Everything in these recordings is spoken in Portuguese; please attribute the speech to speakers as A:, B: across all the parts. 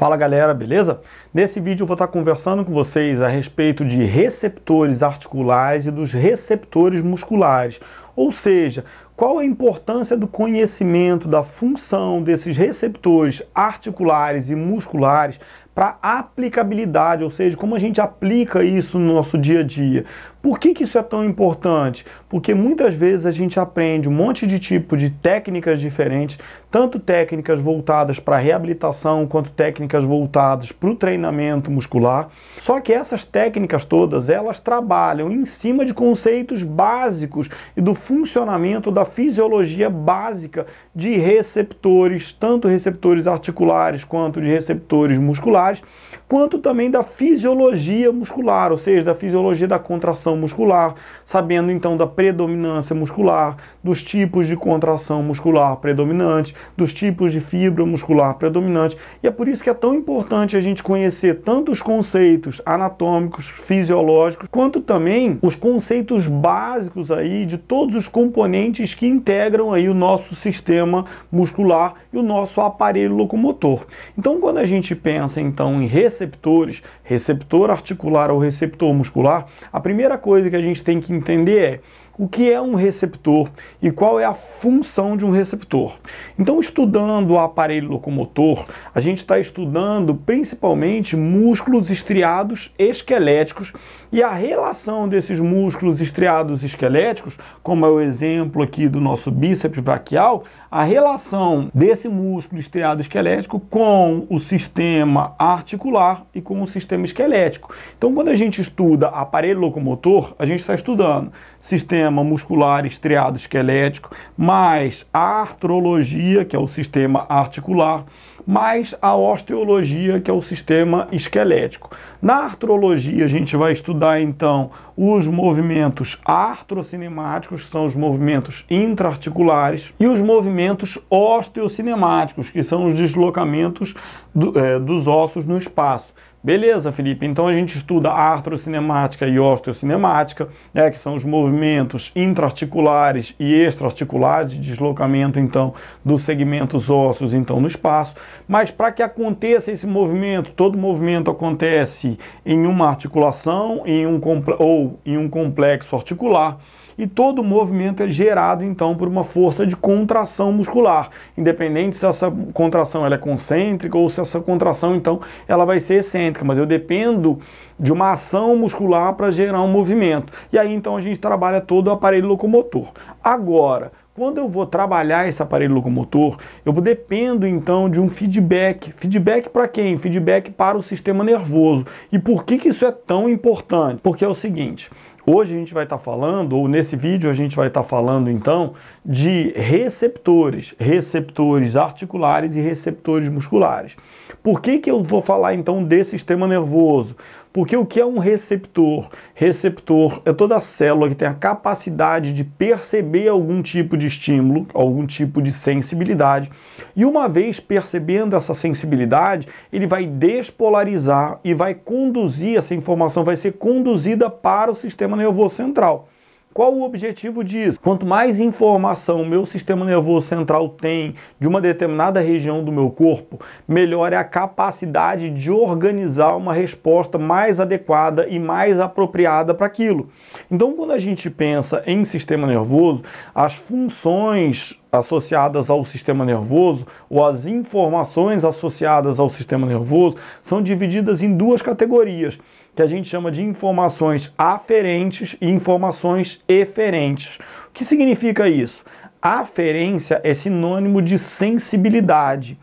A: Fala galera, beleza? Nesse vídeo eu vou estar conversando com vocês a respeito de receptores articulares e dos receptores musculares. Ou seja, qual a importância do conhecimento da função desses receptores articulares e musculares para aplicabilidade, ou seja, como a gente aplica isso no nosso dia a dia. Por que, que isso é tão importante? Porque muitas vezes a gente aprende um monte de tipo de técnicas diferentes, tanto técnicas voltadas para reabilitação quanto técnicas voltadas para o treinamento muscular. Só que essas técnicas todas elas trabalham em cima de conceitos básicos e do funcionamento da fisiologia básica de receptores, tanto receptores articulares quanto de receptores musculares, quanto também da fisiologia muscular, ou seja, da fisiologia da contração contração muscular, sabendo então da predominância muscular, dos tipos de contração muscular predominante, dos tipos de fibra muscular predominante. E é por isso que é tão importante a gente conhecer tanto os conceitos anatômicos, fisiológicos, quanto também os conceitos básicos aí de todos os componentes que integram aí o nosso sistema muscular e o nosso aparelho locomotor. Então, quando a gente pensa então em receptores, receptor articular ou receptor muscular, a primeira coisa que a gente tem que entender é o que é um receptor e qual é a função de um receptor. Então, estudando o aparelho locomotor, a gente está estudando principalmente músculos estriados esqueléticos e a relação desses músculos estriados esqueléticos, como é o exemplo aqui do nosso bíceps braquial, a relação desse músculo estriado esquelético com o sistema articular e com o sistema esquelético. Então, quando a gente estuda aparelho locomotor, a gente está estudando sistema muscular estriado esquelético, mais a artrologia, que é o sistema articular, mais a osteologia, que é o sistema esquelético. Na artrologia, a gente vai estudar então os movimentos artrocinemáticos, que são os movimentos intraarticulares, e os movimentos osteocinemáticos, que são os deslocamentos do, é, dos ossos no espaço. Beleza, Felipe, então a gente estuda a artrocinemática e osteocinemática, né, que são os movimentos intraarticulares e extraarticulares, de deslocamento então dos segmentos ósseos então no espaço, mas para que aconteça esse movimento, todo movimento acontece em uma articulação em um ou em um complexo articular, e todo movimento é gerado então por uma força de contração muscular, independente se essa contração ela é concêntrica ou se essa contração então ela vai ser excêntrica excêntrica, mas eu dependo de uma ação muscular para gerar um movimento. E aí então a gente trabalha todo o aparelho locomotor. Agora, quando eu vou trabalhar esse aparelho locomotor, eu dependo então de um feedback. Feedback para quem? Feedback para o sistema nervoso. E por que, que isso é tão importante? Porque é o seguinte. Hoje a gente vai estar tá falando, ou nesse vídeo a gente vai estar tá falando então, de receptores, receptores articulares e receptores musculares. Por que, que eu vou falar então desse sistema nervoso? Porque o que é um receptor? Receptor é toda célula que tem a capacidade de perceber algum tipo de estímulo, algum tipo de sensibilidade. E uma vez percebendo essa sensibilidade, ele vai despolarizar e vai conduzir essa informação, vai ser conduzida para o sistema nervoso central. Qual o objetivo disso? Quanto mais informação o meu sistema nervoso central tem de uma determinada região do meu corpo, melhor é a capacidade de organizar uma resposta mais adequada e mais apropriada para aquilo. Então, quando a gente pensa em sistema nervoso, as funções associadas ao sistema nervoso ou as informações associadas ao sistema nervoso são divididas em duas categorias que a gente chama de informações aferentes e informações eferentes. O que significa isso? Aferência é sinônimo de sensibilidade.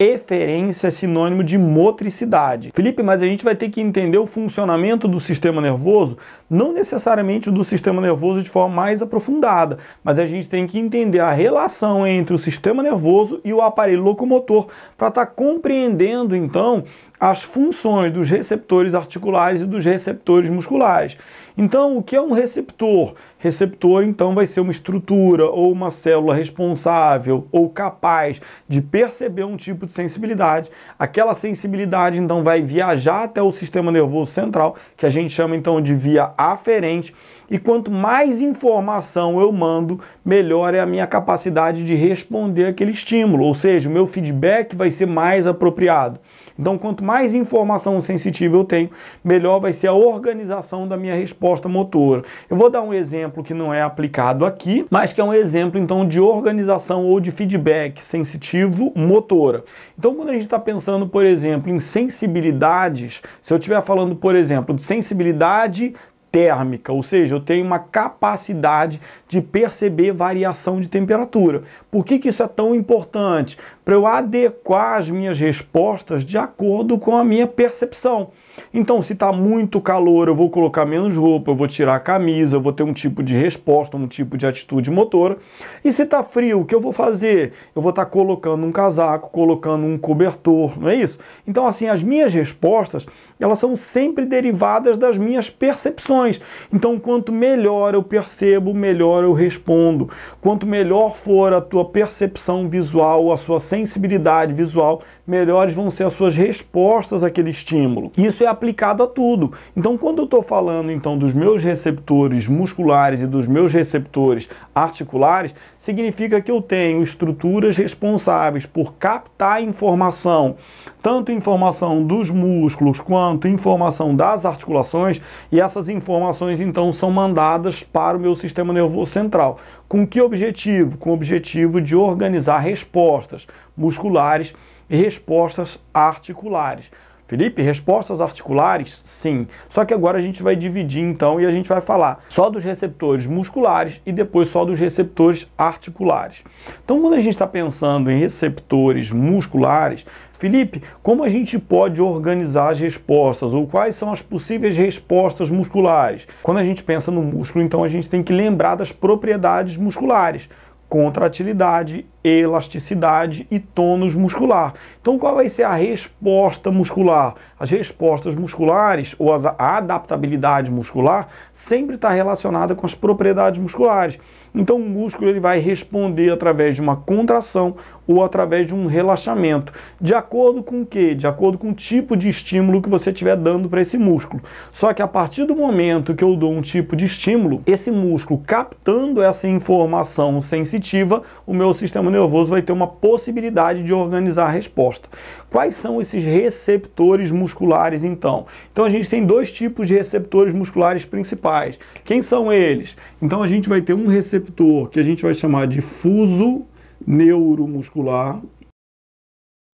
A: Eferência é sinônimo de motricidade. Felipe, mas a gente vai ter que entender o funcionamento do sistema nervoso, não necessariamente do sistema nervoso de forma mais aprofundada, mas a gente tem que entender a relação entre o sistema nervoso e o aparelho locomotor para estar tá compreendendo então as funções dos receptores articulares e dos receptores musculares. Então, o que é um receptor? Receptor, então, vai ser uma estrutura ou uma célula responsável ou capaz de perceber um tipo de sensibilidade. Aquela sensibilidade, então, vai viajar até o sistema nervoso central, que a gente chama, então, de via aferente. E quanto mais informação eu mando, melhor é a minha capacidade de responder aquele estímulo, ou seja, o meu feedback vai ser mais apropriado. Então, quanto mais informação sensitiva eu tenho, melhor vai ser a organização da minha resposta motora. Eu vou dar um exemplo que não é aplicado aqui, mas que é um exemplo então de organização ou de feedback sensitivo motora. Então, quando a gente está pensando, por exemplo, em sensibilidades, se eu estiver falando, por exemplo, de sensibilidade térmica, ou seja, eu tenho uma capacidade de perceber variação de temperatura. Por que, que isso é tão importante? Para eu adequar as minhas respostas de acordo com a minha percepção. Então, se está muito calor, eu vou colocar menos roupa, eu vou tirar a camisa, eu vou ter um tipo de resposta, um tipo de atitude motora. E se está frio, o que eu vou fazer? Eu vou estar tá colocando um casaco, colocando um cobertor, não é isso? Então, assim, as minhas respostas, elas são sempre derivadas das minhas percepções. Então, quanto melhor eu percebo, melhor eu respondo. Quanto melhor for a tua sua percepção visual, a sua sensibilidade visual melhores vão ser as suas respostas àquele estímulo. Isso é aplicado a tudo. Então, quando eu estou falando então dos meus receptores musculares e dos meus receptores articulares, significa que eu tenho estruturas responsáveis por captar informação, tanto informação dos músculos quanto informação das articulações, e essas informações então são mandadas para o meu sistema nervoso central. Com que objetivo? Com o objetivo de organizar respostas musculares e respostas articulares. Felipe, respostas articulares? Sim. Só que agora a gente vai dividir então e a gente vai falar só dos receptores musculares e depois só dos receptores articulares. Então, quando a gente está pensando em receptores musculares, Felipe, como a gente pode organizar as respostas ou quais são as possíveis respostas musculares? Quando a gente pensa no músculo, então a gente tem que lembrar das propriedades musculares contratilidade elasticidade e tônus muscular. Então, qual vai ser a resposta muscular? As respostas musculares ou a adaptabilidade muscular sempre está relacionada com as propriedades musculares. Então, o músculo ele vai responder através de uma contração ou através de um relaxamento, de acordo com o que? De acordo com o tipo de estímulo que você estiver dando para esse músculo. Só que a partir do momento que eu dou um tipo de estímulo, esse músculo captando essa informação sensitiva, o meu sistema nervoso vai ter uma possibilidade de organizar a resposta. Quais são esses receptores musculares então? Então a gente tem dois tipos de receptores musculares principais. Quem são eles? Então a gente vai ter um receptor que a gente vai chamar de fuso neuromuscular.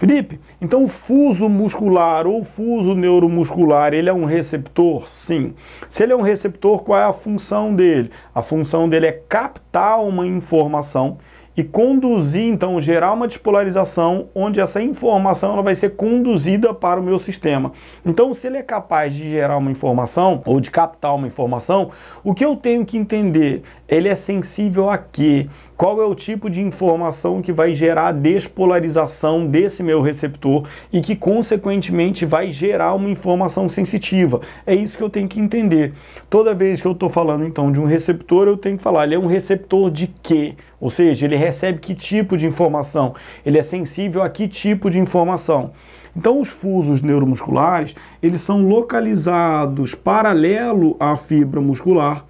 A: Felipe, então o fuso muscular ou fuso neuromuscular, ele é um receptor? Sim. Se ele é um receptor, qual é a função dele? A função dele é captar uma informação e conduzir, então, gerar uma despolarização onde essa informação ela vai ser conduzida para o meu sistema. Então, se ele é capaz de gerar uma informação ou de captar uma informação, o que eu tenho que entender? Ele é sensível a quê? qual é o tipo de informação que vai gerar a despolarização desse meu receptor e que, consequentemente, vai gerar uma informação sensitiva. É isso que eu tenho que entender. Toda vez que eu estou falando, então, de um receptor, eu tenho que falar, ele é um receptor de quê? Ou seja, ele recebe que tipo de informação? Ele é sensível a que tipo de informação? Então, os fusos neuromusculares, eles são localizados paralelo à fibra muscular,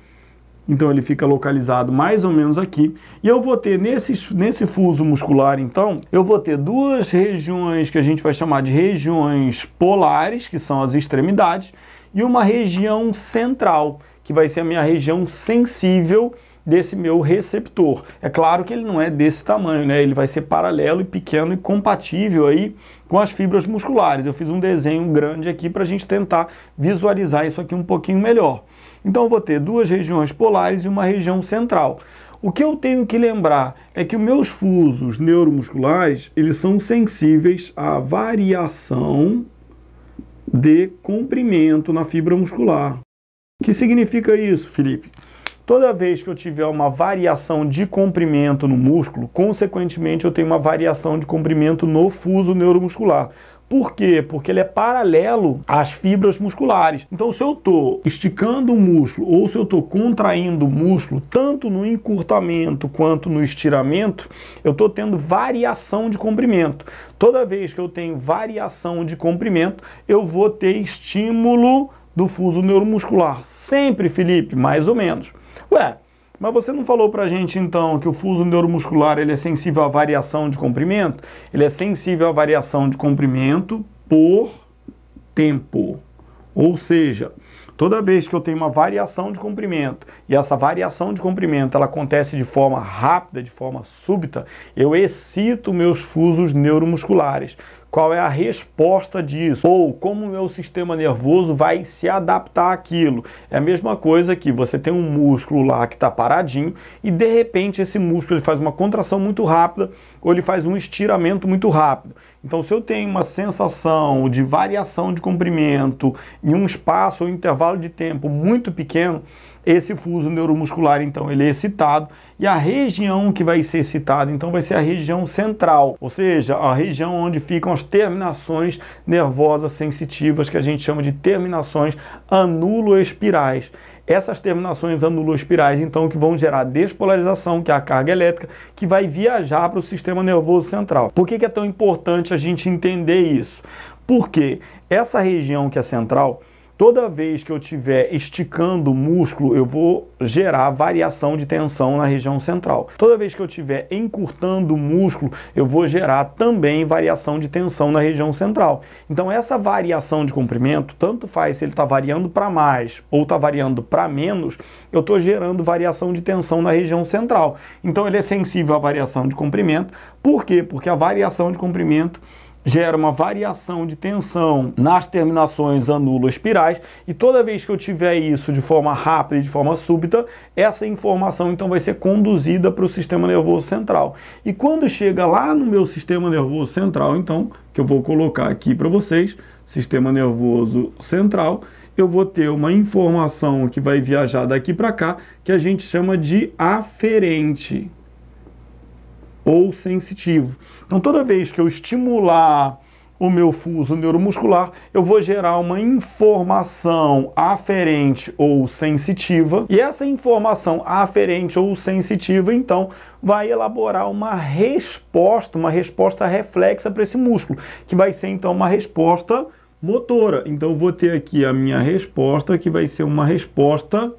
A: então ele fica localizado mais ou menos aqui. E eu vou ter nesse, nesse fuso muscular, então, eu vou ter duas regiões que a gente vai chamar de regiões polares, que são as extremidades, e uma região central, que vai ser a minha região sensível, desse meu receptor. É claro que ele não é desse tamanho, né? Ele vai ser paralelo e pequeno e compatível aí com as fibras musculares. Eu fiz um desenho grande aqui para a gente tentar visualizar isso aqui um pouquinho melhor. Então eu vou ter duas regiões polares e uma região central. O que eu tenho que lembrar é que os meus fusos neuromusculares, eles são sensíveis à variação de comprimento na fibra muscular. O que significa isso, Felipe? Toda vez que eu tiver uma variação de comprimento no músculo, consequentemente eu tenho uma variação de comprimento no fuso neuromuscular. Por quê? Porque ele é paralelo às fibras musculares. Então, se eu estou esticando o músculo ou se eu estou contraindo o músculo, tanto no encurtamento quanto no estiramento, eu estou tendo variação de comprimento. Toda vez que eu tenho variação de comprimento, eu vou ter estímulo do fuso neuromuscular. Sempre, Felipe, mais ou menos. Ué, mas você não falou pra gente então que o fuso neuromuscular ele é sensível à variação de comprimento? Ele é sensível à variação de comprimento por tempo. Ou seja, toda vez que eu tenho uma variação de comprimento e essa variação de comprimento ela acontece de forma rápida, de forma súbita, eu excito meus fusos neuromusculares. Qual é a resposta disso? Ou como o meu sistema nervoso vai se adaptar àquilo? É a mesma coisa que você tem um músculo lá que está paradinho e de repente esse músculo ele faz uma contração muito rápida ou ele faz um estiramento muito rápido. Então, se eu tenho uma sensação de variação de comprimento em um espaço ou um intervalo de tempo muito pequeno, esse fuso neuromuscular, então, ele é excitado e a região que vai ser excitada, então, vai ser a região central, ou seja, a região onde ficam as terminações nervosas sensitivas, que a gente chama de terminações anuloespirais essas terminações anuloespirais, então, que vão gerar despolarização, que é a carga elétrica, que vai viajar para o sistema nervoso central. Por que, que é tão importante a gente entender isso? Porque essa região que é central, Toda vez que eu estiver esticando o músculo, eu vou gerar variação de tensão na região central. Toda vez que eu estiver encurtando o músculo, eu vou gerar também variação de tensão na região central. Então, essa variação de comprimento, tanto faz se ele está variando para mais ou está variando para menos, eu estou gerando variação de tensão na região central. Então, ele é sensível à variação de comprimento. Por quê? Porque a variação de comprimento gera uma variação de tensão nas terminações anulo-espirais e toda vez que eu tiver isso de forma rápida e de forma súbita, essa informação então vai ser conduzida para o sistema nervoso central. E quando chega lá no meu sistema nervoso central, então, que eu vou colocar aqui para vocês, sistema nervoso central, eu vou ter uma informação que vai viajar daqui para cá, que a gente chama de aferente ou sensitivo. Então, toda vez que eu estimular o meu fuso neuromuscular, eu vou gerar uma informação aferente ou sensitiva, e essa informação aferente ou sensitiva, então, vai elaborar uma resposta, uma resposta reflexa para esse músculo, que vai ser então uma resposta motora. Então, vou ter aqui a minha resposta, que vai ser uma resposta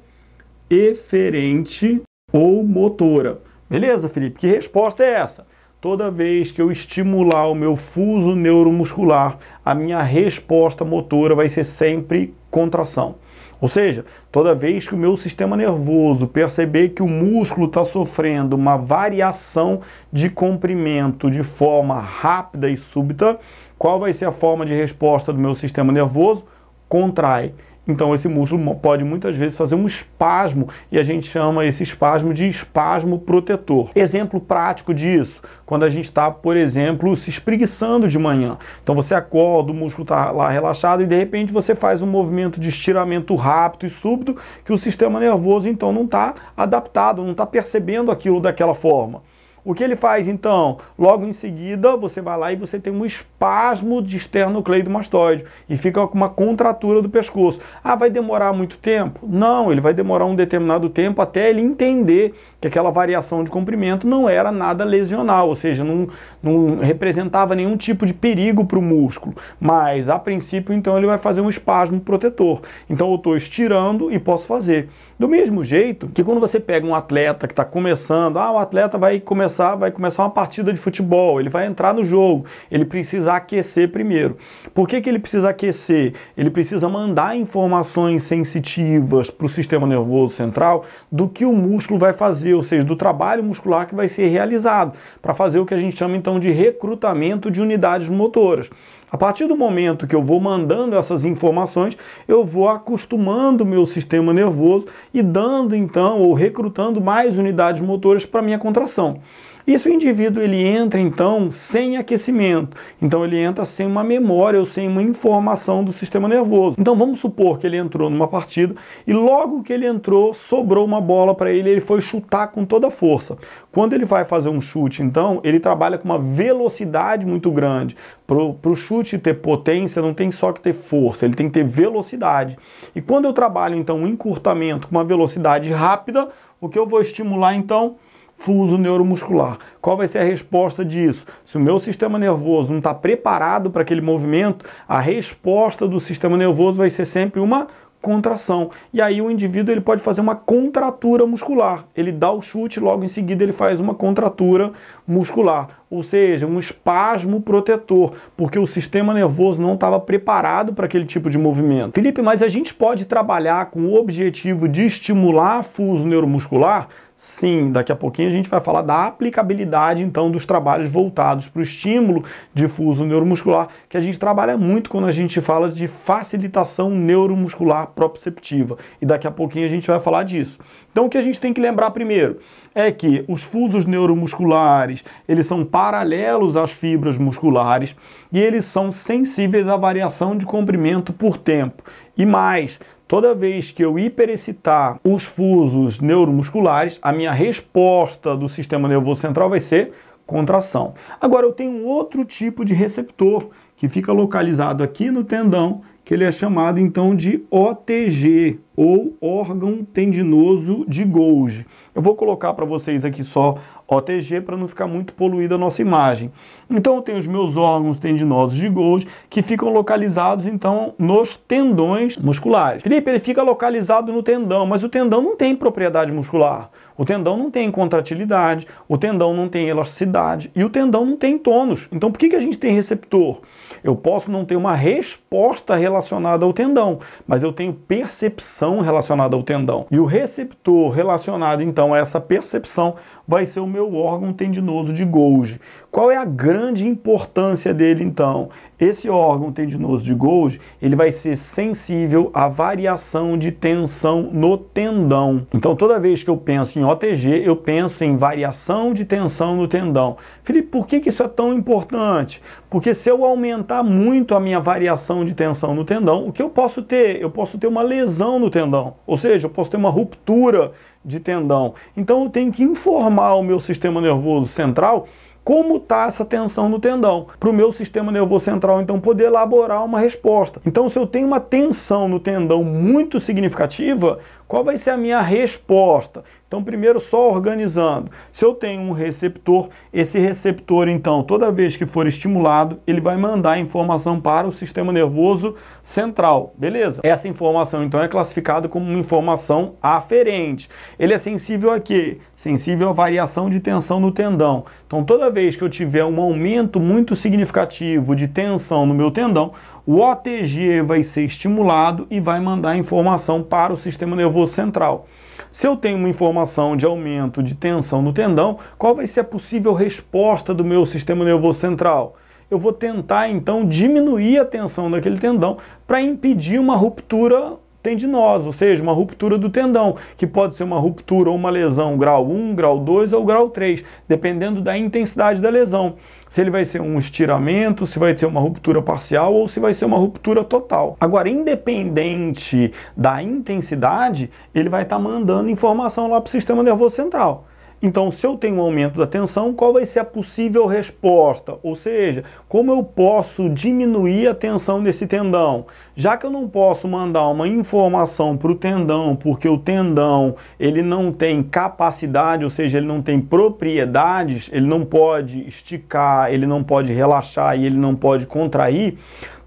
A: eferente ou motora. Beleza, Felipe? Que resposta é essa? Toda vez que eu estimular o meu fuso neuromuscular, a minha resposta motora vai ser sempre contração. Ou seja, toda vez que o meu sistema nervoso perceber que o músculo está sofrendo uma variação de comprimento de forma rápida e súbita, qual vai ser a forma de resposta do meu sistema nervoso? Contrai. Então esse músculo pode muitas vezes fazer um espasmo e a gente chama esse espasmo de espasmo protetor. Exemplo prático disso, quando a gente está, por exemplo, se espreguiçando de manhã. Então você acorda, o músculo está lá relaxado e de repente você faz um movimento de estiramento rápido e súbito que o sistema nervoso então não está adaptado, não está percebendo aquilo daquela forma. O que ele faz então? Logo em seguida, você vai lá e você tem um espasmo de esternocleidomastoide e fica com uma contratura do pescoço. Ah, vai demorar muito tempo? Não, ele vai demorar um determinado tempo até ele entender que aquela variação de comprimento não era nada lesional, ou seja, não, não representava nenhum tipo de perigo para o músculo. Mas, a princípio, então, ele vai fazer um espasmo protetor. Então, eu estou estirando e posso fazer. Do mesmo jeito que quando você pega um atleta que está começando, ah, o atleta vai começar, vai começar uma partida de futebol, ele vai entrar no jogo, ele precisa aquecer primeiro. Por que, que ele precisa aquecer? Ele precisa mandar informações sensitivas para o sistema nervoso central do que o músculo vai fazer, ou seja, do trabalho muscular que vai ser realizado, para fazer o que a gente chama então de recrutamento de unidades motoras. A partir do momento que eu vou mandando essas informações, eu vou acostumando o meu sistema nervoso e dando então ou recrutando mais unidades motoras para minha contração. E se o indivíduo ele entra então sem aquecimento, então ele entra sem uma memória ou sem uma informação do sistema nervoso. Então vamos supor que ele entrou numa partida e logo que ele entrou sobrou uma bola para ele, ele foi chutar com toda a força. Quando ele vai fazer um chute, então ele trabalha com uma velocidade muito grande. Para o chute ter potência, não tem só que ter força, ele tem que ter velocidade. E quando eu trabalho então um encurtamento com uma velocidade rápida, o que eu vou estimular então? fuso neuromuscular. Qual vai ser a resposta disso? Se o meu sistema nervoso não está preparado para aquele movimento, a resposta do sistema nervoso vai ser sempre uma contração. E aí o indivíduo ele pode fazer uma contratura muscular. Ele dá o chute, logo em seguida ele faz uma contratura muscular, ou seja, um espasmo protetor, porque o sistema nervoso não estava preparado para aquele tipo de movimento. Felipe, mas a gente pode trabalhar com o objetivo de estimular fuso neuromuscular? Sim, daqui a pouquinho a gente vai falar da aplicabilidade então dos trabalhos voltados para o estímulo difuso neuromuscular, que a gente trabalha muito quando a gente fala de facilitação neuromuscular proprioceptiva. E daqui a pouquinho a gente vai falar disso. Então o que a gente tem que lembrar primeiro é que os fusos neuromusculares, eles são paralelos às fibras musculares e eles são sensíveis à variação de comprimento por tempo. E mais, Toda vez que eu hiperexcitar os fusos neuromusculares, a minha resposta do sistema nervoso central vai ser contração. Agora eu tenho outro tipo de receptor que fica localizado aqui no tendão que ele é chamado então de OTG, ou órgão tendinoso de Golgi. Eu vou colocar para vocês aqui só OTG para não ficar muito poluída a nossa imagem. Então eu tenho os meus órgãos tendinosos de Golgi que ficam localizados então nos tendões musculares. Felipe, ele fica localizado no tendão, mas o tendão não tem propriedade muscular. O tendão não tem contratilidade, o tendão não tem elasticidade e o tendão não tem tônus. Então, por que, que a gente tem receptor? Eu posso não ter uma resposta relacionada ao tendão, mas eu tenho percepção relacionada ao tendão. E o receptor relacionado, então, a essa percepção vai ser o meu órgão tendinoso de Golgi. Qual é a grande importância dele então? Esse órgão tendinoso de Golgi, ele vai ser sensível à variação de tensão no tendão. Então toda vez que eu penso em OTG, eu penso em variação de tensão no tendão. Felipe, por que, que isso é tão importante? Porque se eu aumentar muito a minha variação de tensão no tendão, o que eu posso ter? Eu posso ter uma lesão no tendão, ou seja, eu posso ter uma ruptura de tendão. Então eu tenho que informar o meu sistema nervoso central como está essa tensão no tendão, para o meu sistema nervoso central então poder elaborar uma resposta. Então, se eu tenho uma tensão no tendão muito significativa, qual vai ser a minha resposta? Então, primeiro só organizando. Se eu tenho um receptor, esse receptor, então, toda vez que for estimulado, ele vai mandar informação para o sistema nervoso central, beleza? Essa informação, então, é classificada como uma informação aferente. Ele é sensível a quê? Sensível à variação de tensão no tendão. Então, toda vez que eu tiver um aumento muito significativo de tensão no meu tendão, o OTG vai ser estimulado e vai mandar informação para o sistema nervoso central. Se eu tenho uma informação de aumento de tensão no tendão, qual vai ser a possível resposta do meu sistema nervoso central? Eu vou tentar então diminuir a tensão daquele tendão para impedir uma ruptura tendinosa, ou seja, uma ruptura do tendão, que pode ser uma ruptura ou uma lesão grau 1, grau 2 ou grau 3, dependendo da intensidade da lesão. Se ele vai ser um estiramento, se vai ser uma ruptura parcial ou se vai ser uma ruptura total. Agora, independente da intensidade, ele vai estar tá mandando informação lá para o sistema nervoso central. Então, se eu tenho um aumento da tensão, qual vai ser a possível resposta? Ou seja, como eu posso diminuir a tensão desse tendão? Já que eu não posso mandar uma informação para o tendão, porque o tendão ele não tem capacidade, ou seja, ele não tem propriedades, ele não pode esticar, ele não pode relaxar e ele não pode contrair,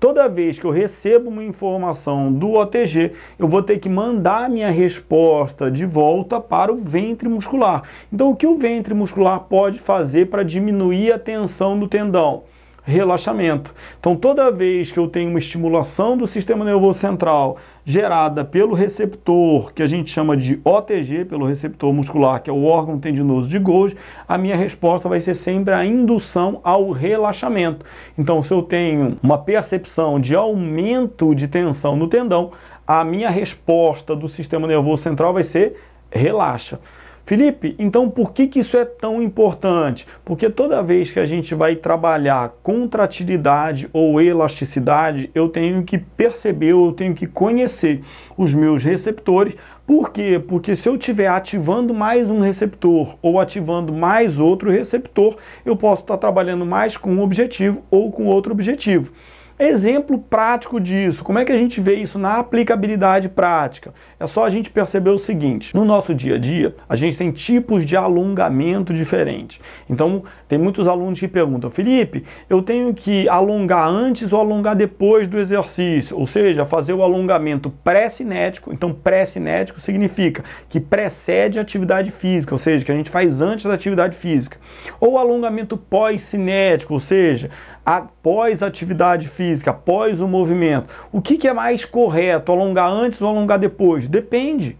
A: toda vez que eu recebo uma informação do OTG, eu vou ter que mandar minha resposta de volta para o ventre muscular. Então, o que o ventre muscular pode fazer para diminuir a tensão do tendão? Relaxamento. Então, toda vez que eu tenho uma estimulação do sistema nervoso central gerada pelo receptor, que a gente chama de OTG, pelo receptor muscular, que é o órgão tendinoso de Golgi, a minha resposta vai ser sempre a indução ao relaxamento. Então, se eu tenho uma percepção de aumento de tensão no tendão, a minha resposta do sistema nervoso central vai ser relaxa. Felipe, então por que, que isso é tão importante? Porque toda vez que a gente vai trabalhar contratilidade ou elasticidade, eu tenho que perceber, eu tenho que conhecer os meus receptores. Por quê? Porque se eu estiver ativando mais um receptor ou ativando mais outro receptor, eu posso estar tá trabalhando mais com um objetivo ou com outro objetivo. Exemplo prático disso, como é que a gente vê isso na aplicabilidade prática? É só a gente perceber o seguinte: no nosso dia a dia, a gente tem tipos de alongamento diferentes. Então, tem muitos alunos que perguntam, Felipe, eu tenho que alongar antes ou alongar depois do exercício? Ou seja, fazer o alongamento pré-cinético. Então, pré-cinético significa que precede a atividade física, ou seja, que a gente faz antes da atividade física. Ou alongamento pós-cinético, ou seja, após a atividade física, após o movimento. O que, que é mais correto, alongar antes ou alongar depois? Depende.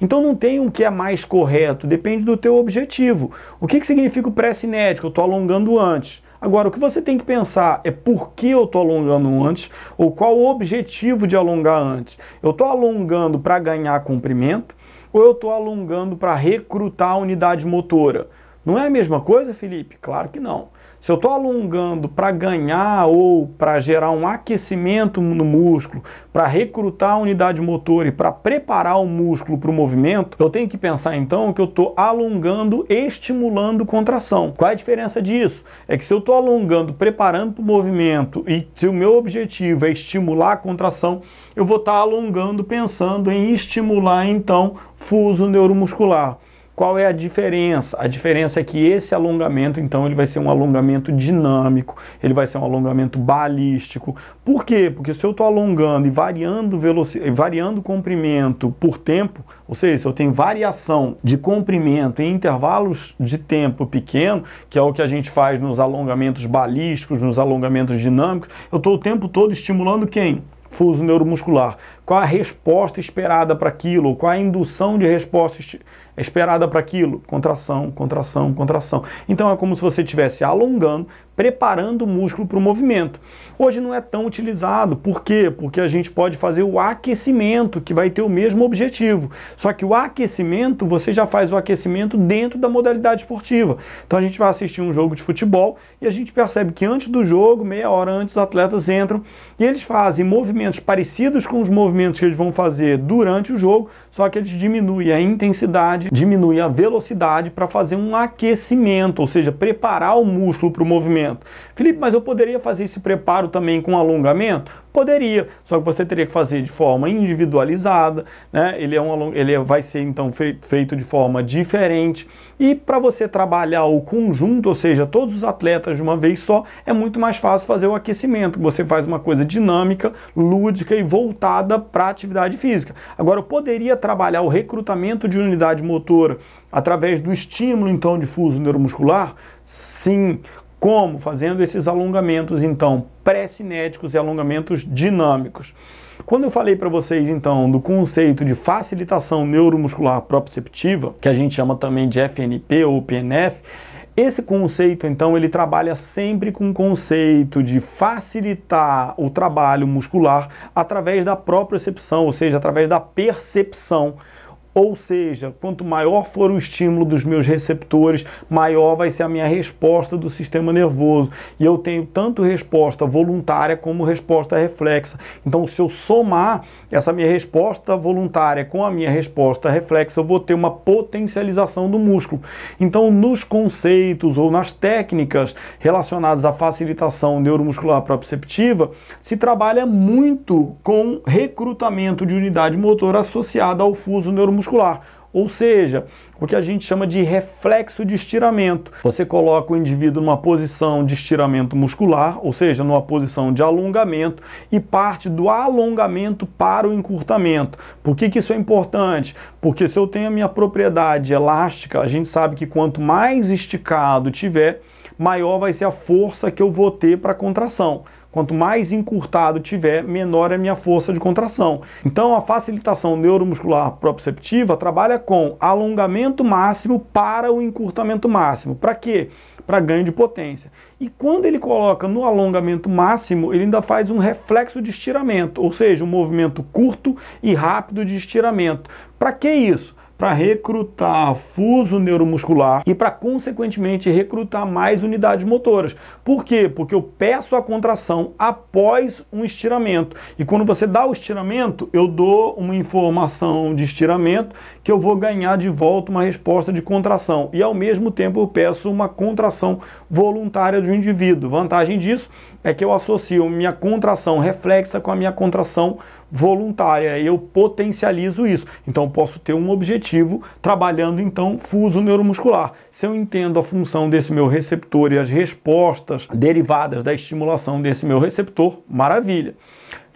A: Então não tem o um que é mais correto, depende do teu objetivo. O que, que significa o pré-cinético? Eu estou alongando antes. Agora, o que você tem que pensar é por que eu estou alongando antes ou qual o objetivo de alongar antes. Eu estou alongando para ganhar comprimento ou eu estou alongando para recrutar a unidade motora? Não é a mesma coisa, Felipe? Claro que não. Se eu estou alongando para ganhar ou para gerar um aquecimento no músculo, para recrutar a unidade motor e para preparar o músculo para o movimento, eu tenho que pensar então que eu estou alongando, estimulando contração. Qual é a diferença disso? É que se eu estou alongando, preparando para o movimento e se o meu objetivo é estimular a contração, eu vou estar tá alongando pensando em estimular então fuso neuromuscular. Qual é a diferença? A diferença é que esse alongamento, então, ele vai ser um alongamento dinâmico, ele vai ser um alongamento balístico. Por quê? Porque se eu estou alongando e variando, velocidade, variando comprimento por tempo, ou seja, se eu tenho variação de comprimento em intervalos de tempo pequeno, que é o que a gente faz nos alongamentos balísticos, nos alongamentos dinâmicos, eu estou o tempo todo estimulando quem? Fuso neuromuscular. Qual a resposta esperada para aquilo? Qual a indução de resposta esperada? É esperada para aquilo, contração, contração, contração. Então é como se você estivesse alongando, preparando o músculo para o movimento. Hoje não é tão utilizado, por quê? Porque a gente pode fazer o aquecimento, que vai ter o mesmo objetivo. Só que o aquecimento, você já faz o aquecimento dentro da modalidade esportiva. Então a gente vai assistir um jogo de futebol e a gente percebe que antes do jogo, meia hora antes, os atletas entram e eles fazem movimentos parecidos com os movimentos que eles vão fazer durante o jogo, só que eles diminuem a intensidade, diminuem a velocidade para fazer um aquecimento, ou seja, preparar o músculo para o movimento alongamento. Felipe, mas eu poderia fazer esse preparo também com alongamento? Poderia, só que você teria que fazer de forma individualizada, né? Ele, é um, ele vai ser então feito de forma diferente. E para você trabalhar o conjunto, ou seja, todos os atletas de uma vez só, é muito mais fácil fazer o aquecimento. Você faz uma coisa dinâmica, lúdica e voltada para a atividade física. Agora, eu poderia trabalhar o recrutamento de unidade motora através do estímulo então difuso neuromuscular? Sim, como? Fazendo esses alongamentos, então, pré-cinéticos e alongamentos dinâmicos. Quando eu falei para vocês, então, do conceito de facilitação neuromuscular proprioceptiva, que a gente chama também de FNP ou PNF, esse conceito, então, ele trabalha sempre com o conceito de facilitar o trabalho muscular através da propriocepção, ou seja, através da percepção. Ou seja, quanto maior for o estímulo dos meus receptores, maior vai ser a minha resposta do sistema nervoso. E eu tenho tanto resposta voluntária como resposta reflexa. Então, se eu somar essa minha resposta voluntária com a minha resposta reflexa, eu vou ter uma potencialização do músculo. Então, nos conceitos ou nas técnicas relacionadas à facilitação neuromuscular proprioceptiva, se trabalha muito com recrutamento de unidade motor associada ao fuso neuromuscular muscular. Ou seja, o que a gente chama de reflexo de estiramento. Você coloca o indivíduo numa posição de estiramento muscular, ou seja, numa posição de alongamento, e parte do alongamento para o encurtamento. Por que, que isso é importante? Porque se eu tenho a minha propriedade elástica, a gente sabe que quanto mais esticado tiver, maior vai ser a força que eu vou ter para a contração. Quanto mais encurtado tiver, menor é a minha força de contração. Então a facilitação neuromuscular proprioceptiva trabalha com alongamento máximo para o encurtamento máximo. Para quê? Para ganho de potência. E quando ele coloca no alongamento máximo, ele ainda faz um reflexo de estiramento, ou seja, um movimento curto e rápido de estiramento. Para que isso? para recrutar fuso neuromuscular e para, consequentemente, recrutar mais unidades motoras. Por quê? Porque eu peço a contração após um estiramento. E quando você dá o estiramento, eu dou uma informação de estiramento que eu vou ganhar de volta uma resposta de contração. E, ao mesmo tempo, eu peço uma contração voluntária do indivíduo. Vantagem disso é que eu associo minha contração reflexa com a minha contração voluntária eu potencializo isso. Então posso ter um objetivo trabalhando então fuso neuromuscular. Se eu entendo a função desse meu receptor e as respostas derivadas da estimulação desse meu receptor, maravilha.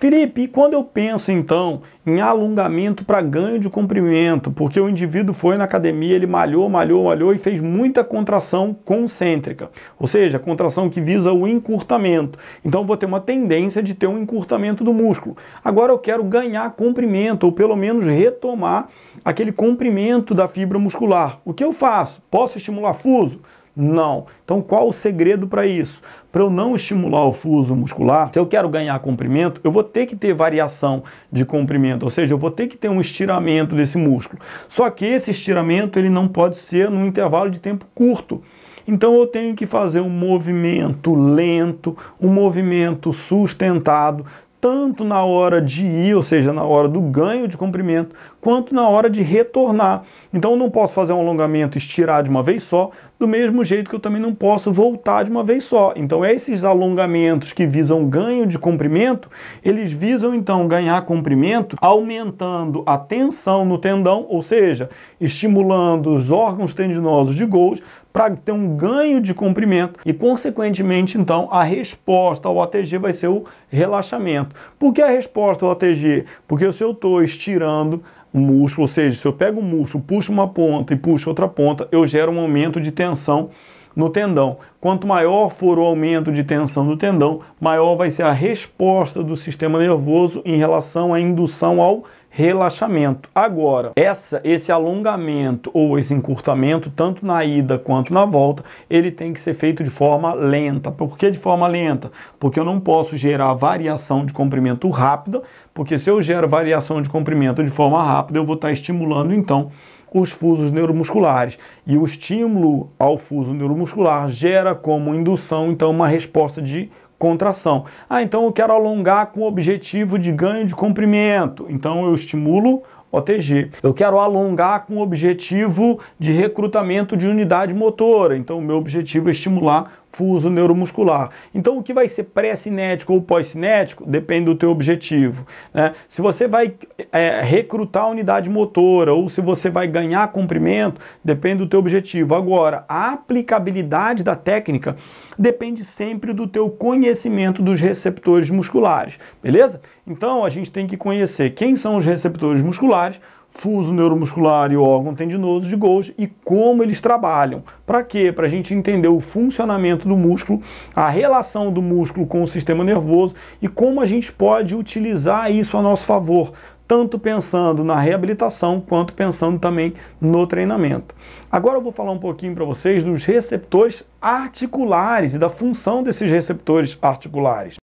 A: Felipe, e quando eu penso então em alongamento para ganho de comprimento, porque o indivíduo foi na academia, ele malhou, malhou, malhou e fez muita contração concêntrica, ou seja, contração que visa o encurtamento. Então vou ter uma tendência de ter um encurtamento do músculo. Agora eu quero ganhar comprimento ou pelo menos retomar aquele comprimento da fibra muscular. O que eu faço? Posso estimular fuso? Não. Então qual o segredo para isso? Para eu não estimular o fuso muscular, se eu quero ganhar comprimento, eu vou ter que ter variação de comprimento, ou seja, eu vou ter que ter um estiramento desse músculo. Só que esse estiramento ele não pode ser num intervalo de tempo curto. Então eu tenho que fazer um movimento lento, um movimento sustentado, tanto na hora de ir, ou seja, na hora do ganho de comprimento, quanto na hora de retornar. Então eu não posso fazer um alongamento estirar de uma vez só, do mesmo jeito que eu também não posso voltar de uma vez só. Então é esses alongamentos que visam ganho de comprimento, eles visam então ganhar comprimento aumentando a tensão no tendão, ou seja, estimulando os órgãos tendinosos de Golgi para ter um ganho de comprimento e, consequentemente, então, a resposta ao ATG vai ser o relaxamento. Por que a resposta ao ATG? Porque se eu estou estirando o músculo, ou seja, se eu pego o músculo, puxo uma ponta e puxo outra ponta, eu gero um aumento de tensão no tendão. Quanto maior for o aumento de tensão do tendão, maior vai ser a resposta do sistema nervoso em relação à indução ao relaxamento. Agora, essa, esse alongamento ou esse encurtamento, tanto na ida quanto na volta, ele tem que ser feito de forma lenta. Por que de forma lenta? Porque eu não posso gerar variação de comprimento rápida, porque se eu gero variação de comprimento de forma rápida, eu vou estar estimulando então os fusos neuromusculares. E o estímulo ao fuso neuromuscular gera como indução então uma resposta de contração. Ah, então eu quero alongar com o objetivo de ganho de comprimento. Então eu estimulo OTG. Eu quero alongar com o objetivo de recrutamento de unidade motora. Então o meu objetivo é estimular fuso neuromuscular. Então, o que vai ser pré-cinético ou pós-cinético depende do teu objetivo. Né? Se você vai é, recrutar a unidade motora ou se você vai ganhar comprimento, depende do teu objetivo. Agora, a aplicabilidade da técnica depende sempre do teu conhecimento dos receptores musculares, beleza? Então, a gente tem que conhecer quem são os receptores musculares, fuso neuromuscular e o órgão tendinoso de Golgi e como eles trabalham. Para quê? Para a gente entender o funcionamento do músculo, a relação do músculo com o sistema nervoso e como a gente pode utilizar isso a nosso favor, tanto pensando na reabilitação quanto pensando também no treinamento. Agora eu vou falar um pouquinho para vocês dos receptores articulares e da função desses receptores articulares.